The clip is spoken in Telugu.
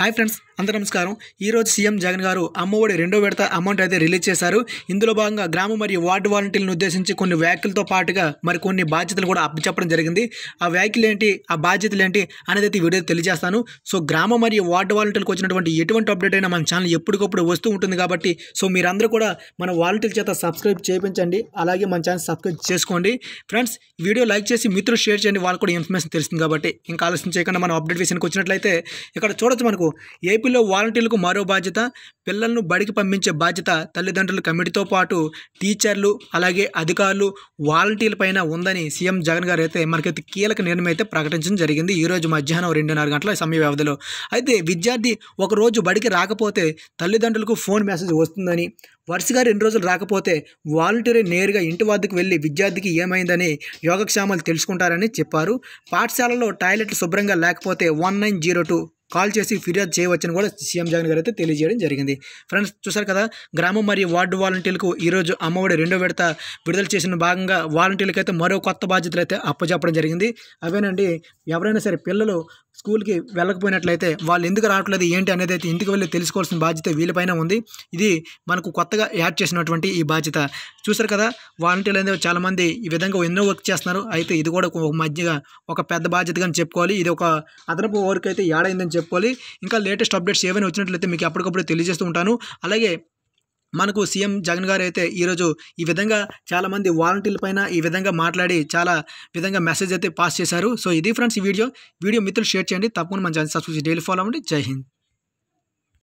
హాయ్ ఫ్రెండ్స్ అందరూ నమస్కారం ఈరోజు సీఎం జగన్ గారు అమ్మఒడి రెండో విడత అమౌంట్ అయితే రిలీజ్ చేశారు ఇందులో భాగంగా గ్రామ మరియు వార్డు వాలంటీర్లను ఉద్దేశించి కొన్ని వ్యాఖ్యలతో పాటుగా మరి కొన్ని బాధ్యతలు కూడా అప్పచెప్పడం జరిగింది ఆ వ్యాఖ్యలు ఏంటి ఆ బాధ్యతలు ఏంటి అనేది ఈ వీడియో తెలియజేస్తాను సో గ్రామ మరియు వార్డు వాలంటీర్లకు వచ్చినటువంటి ఎటువంటి అప్డేట్ అయినా మన ఛానల్ ఎప్పటికప్పుడు వస్తూ ఉంటుంది కాబట్టి సో మీరందరూ కూడా మన వాలంటీర్ చేత సబ్స్క్రైబ్ చేయించండి అలాగే మన ఛానల్ సబ్స్క్రైబ్ చేసుకోండి ఫ్రెండ్స్ వీడియో లైక్ చేసి మిత్రులు షేర్ చేయండి వాళ్ళు కూడా ఇన్ఫర్మేషన్ తెలుస్తుంది కాబట్టి ఇంకా ఆలోచించకుండా మనం అప్డేట్ విషయానికి వచ్చినట్లయితే ఇక్కడ చూడొచ్చు మనకు చేసేందుకు ఏపీలో వాలంటీర్లకు మరో బాధ్యత పిల్లలను బడికి పంపించే బాధ్యత తల్లిదండ్రుల కమిటీతో పాటు టీచర్లు అలాగే అధికారులు వాలంటీర్లపైన ఉందని సీఎం జగన్ గారు అయితే మనకైతే కీలక నిర్ణయం అయితే ప్రకటించడం జరిగింది ఈరోజు మధ్యాహ్నం రెండున్నర గంటల సమయ వ్యవధిలో అయితే విద్యార్థి ఒకరోజు బడికి రాకపోతే తల్లిదండ్రులకు ఫోన్ మెసేజ్ వస్తుందని వరుసగా రెండు రోజులు రాకపోతే వాలంటీరే నేరుగా ఇంటి వద్దకు వెళ్ళి విద్యార్థికి ఏమైందని యోగక్షేమాలు తెలుసుకుంటారని చెప్పారు పాఠశాలలో టాయిలెట్లు శుభ్రంగా లేకపోతే one nine zero two call చేసి ఫిర్యాదు చేయవచ్చని కూడా సీఎం జగన్ గారు అయితే తెలియజేయడం జరిగింది ఫ్రెండ్స్ చూసారు కదా గ్రామం మరియు వార్డు వాలంటీర్లకు ఈరోజు అమ్మఒడి రెండో విడత విడుదల చేసిన భాగంగా వాలంటీర్లకు అయితే మరో కొత్త బాధ్యతలు అయితే అప్పచెప్పడం జరిగింది అవేనండి ఎవరైనా సరే పిల్లలు స్కూల్కి వెళ్ళకపోయినట్లయితే వాళ్ళు ఎందుకు రావట్లేదు ఏంటి అనేది అయితే ఇంటికి వెళ్ళి తెలుసుకోవాల్సిన బాధ్యత వీళ్ళపైన ఉంది ఇది మనకు కొత్తగా యాడ్ చేసినటువంటి ఈ బాధ్యత చూసారు కదా వాలంటీర్లు అనేది చాలామంది ఈ విధంగా ఎన్నో వర్క్ చేస్తున్నారు అయితే ఇది కూడా ఒక మధ్యగా ఒక పెద్ద బాధ్యతగా చెప్పుకోవాలి ఇది ఒక అదనపు వర్క్ అయితే యాడ్ అయిందని చెప్పుకోవాలి ఇంకా లేటెస్ట్ అప్డేట్స్ ఏమైనా వచ్చినట్లయితే మీకు అప్పటికప్పుడు తెలియజేస్తూ ఉంటాను అలాగే మనకు సీఎం జగన్ గారు అయితే ఈరోజు ఈ విధంగా చాలామంది వాలంటీర్ల పైన ఈ విధంగా మాట్లాడి చాలా విధంగా మెసేజ్ అయితే పాస్ చేశారు సో ఇది ఫ్రెండ్స్ ఈ వీడియో వీడియో మిత్రులు షేర్ చేయండి తప్పకుండా మన ఛానల్ సబ్స్క్రైబ్ డైలీ ఫాలో అవ్వండి జై హింద్